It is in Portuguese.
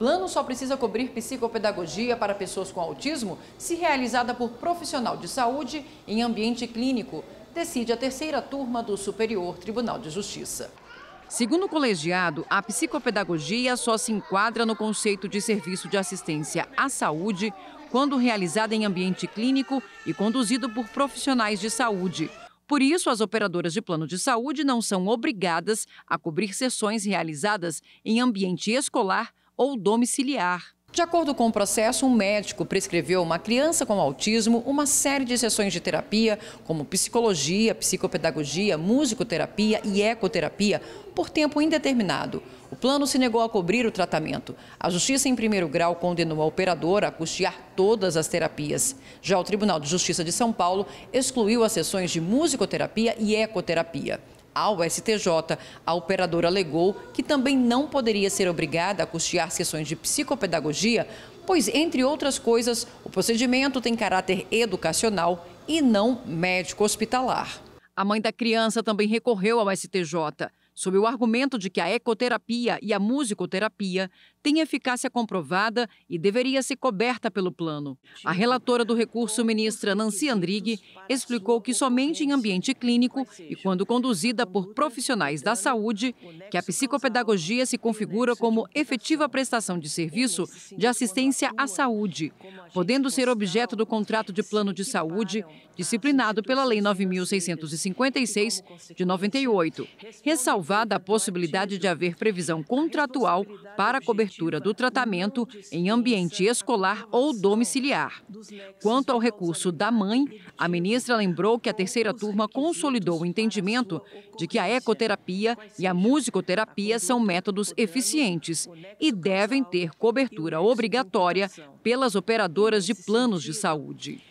Plano só precisa cobrir psicopedagogia para pessoas com autismo se realizada por profissional de saúde em ambiente clínico, decide a terceira turma do Superior Tribunal de Justiça. Segundo o colegiado, a psicopedagogia só se enquadra no conceito de serviço de assistência à saúde quando realizada em ambiente clínico e conduzido por profissionais de saúde. Por isso, as operadoras de plano de saúde não são obrigadas a cobrir sessões realizadas em ambiente escolar ou domiciliar. De acordo com o processo, um médico prescreveu uma criança com autismo uma série de sessões de terapia, como psicologia, psicopedagogia, musicoterapia e ecoterapia, por tempo indeterminado. O plano se negou a cobrir o tratamento. A justiça em primeiro grau condenou a operadora a custear todas as terapias. Já o Tribunal de Justiça de São Paulo excluiu as sessões de musicoterapia e ecoterapia. Ao STJ, a operadora alegou que também não poderia ser obrigada a custear sessões de psicopedagogia, pois, entre outras coisas, o procedimento tem caráter educacional e não médico-hospitalar. A mãe da criança também recorreu ao STJ sob o argumento de que a ecoterapia e a musicoterapia têm eficácia comprovada e deveria ser coberta pelo plano. A relatora do recurso, ministra Nancy Andrighi, explicou que somente em ambiente tipo clínico e quando conduzida por profissionais da saúde, que a psicopedagogia se é configura como efetiva prestação de é serviço de assistência à saúde, podendo ser objeto do contrato de plano de saúde disciplinado pela Lei 9656 de 98 ressalvada a possibilidade de haver previsão contratual para a cobertura do tratamento em ambiente escolar ou domiciliar. Quanto ao recurso da mãe, a ministra lembrou que a terceira turma consolidou o entendimento de que a ecoterapia e a musicoterapia são métodos eficientes e devem ter cobertura obrigatória pelas operadoras de planos de saúde.